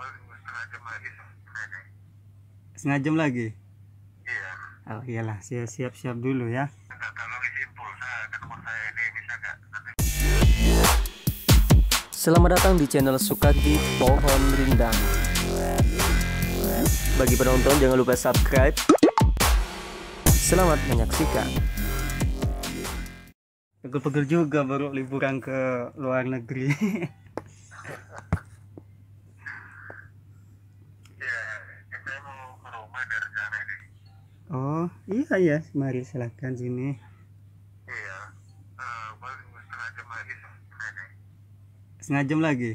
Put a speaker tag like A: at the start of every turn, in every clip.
A: setengah jam lagi setengah jam lagi iya oh iyalah saya siap-siap dulu ya Selamat datang di channel Sukadi Pohon Rindang. Bagi penonton jangan lupa subscribe. Selamat menyaksikan. Pegel-pegel juga baru liburan ke luar negeri. oh iya ya mari silahkan sini iya uh, eh, baru setengah jam lagi setengah jam lagi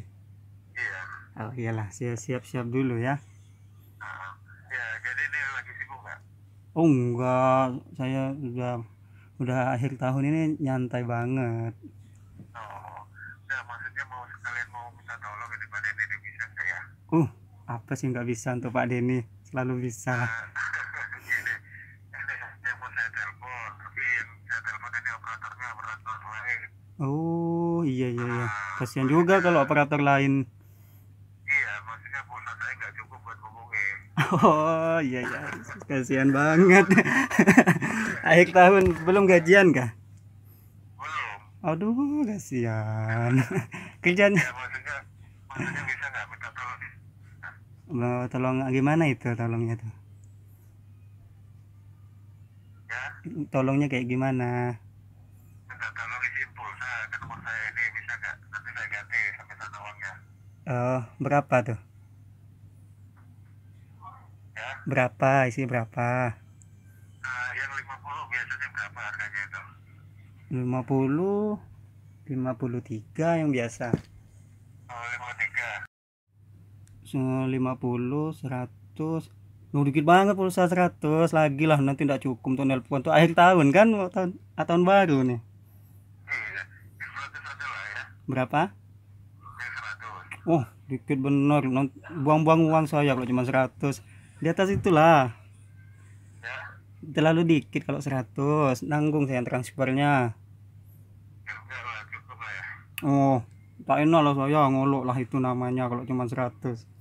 A: iya oh iyalah saya siap-siap dulu ya uh, ya jadi ini lagi sibuk nggak oh enggak saya udah udah akhir tahun ini nyantai banget oh ya maksudnya mau sekalian mau minta tolong daripada ini bisa saya uh apa sih nggak bisa untuk Pak Denny selalu bisa nah, Oh iya iya iya. Ah, kasihan juga kalau operator lain. Iya, maksudnya pulsa saya nggak cukup buat Oh iya iya. Kasihan banget. Akhir tahun belum gajian kah? Belum. Aduh, kasihan. Kerjanya. Ya, maksudnya maksudnya bisa nggak bawa tolong gimana itu tolongnya tuh ya? tolongnya kayak gimana oh berapa tuh ya? berapa isi berapa Nah, yang 50 biasanya berapa harganya itu 50 53 yang biasa oh, 50 100 Oh, dikit banget pulsa 100 lagi lah nanti tidak cukup untuk nelpon tuh akhir tahun kan tahun ah, tahun baru nih. Iya, ya. Berapa? oh, dikit bener buang-buang uang saya kalau cuma 100. Di atas itulah. Ya. Terlalu dikit kalau 100, nanggung saya transfernya. Ya. Oh, tak enak lah saya ngolok lah itu namanya kalau cuma 100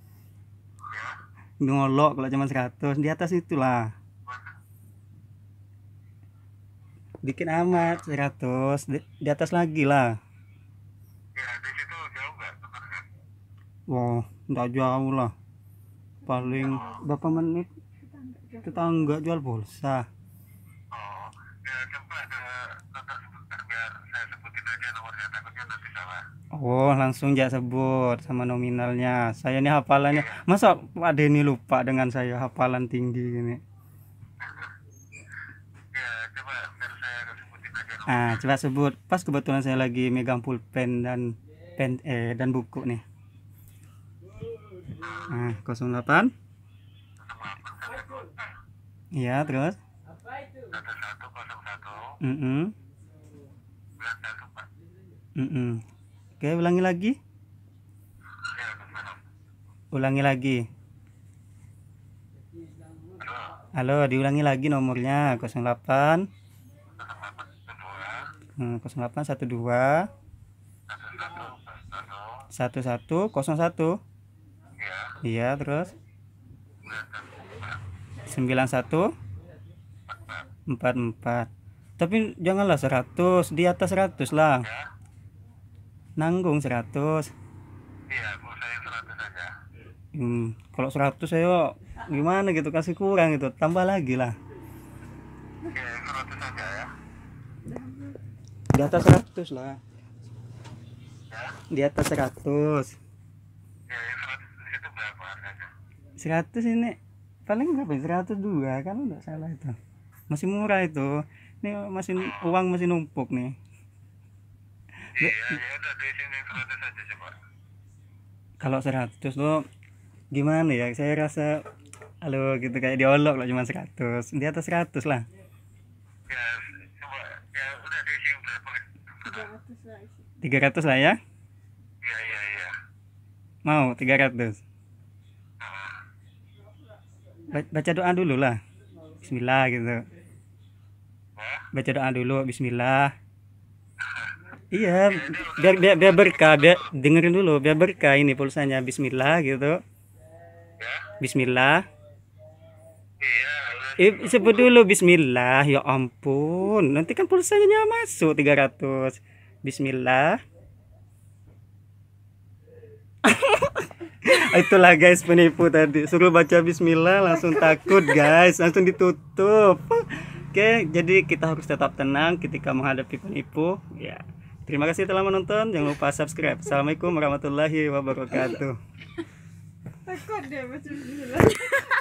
A: ngolok kalau cuma 100 di atas itulah dikit amat 100 di, di atas lagi lah ya, wah enggak jauh lah paling oh. berapa menit tetangga jual pulsa oh langsung ya sebut sama nominalnya saya ini hafalannya masa Pak Denny lupa dengan saya hafalan tinggi gini ah coba sebut pas kebetulan saya lagi megang pulpen dan pen eh dan buku nih ah 08 Iya, terus? satu mm oke ulangi lagi ya, ulangi lagi halo. diulangi lagi nomornya 08 08 12 1101 iya terus 91 empat empat tapi janganlah seratus di atas seratus lah ya. nanggung seratus iya gua 100 aja hmm, kalau seratus saya gimana gitu kasih kurang gitu tambah lagi lah oke 100 aja ya di atas seratus lah ya. di atas 100 ya, seratus ini paling berapa 102 ya? kan enggak salah itu masih murah itu ini masih hmm. uang masih numpuk nih iya ya di sini 100 aja pak kalau 100 lo gimana ya saya rasa halo gitu kayak diolok lah cuma seratus di atas seratus lah ya coba ya udah di sini berapa 300 lah ya iya iya iya mau tiga ratus nah. baca doa dulu lah Bismillah gitu baca doa dulu bismillah nah. iya biar biar, biar berkah biar dengerin dulu biar berkah ini pulsanya bismillah gitu ya. bismillah Eh, sebut dulu bismillah ya ampun nanti kan pulsanya masuk 300 bismillah itulah guys penipu tadi suruh baca bismillah langsung takut guys langsung ditutup Oke, jadi kita harus tetap tenang ketika menghadapi penipu. Ya. Terima kasih telah menonton. Jangan lupa subscribe. Assalamualaikum warahmatullahi wabarakatuh. Takut deh,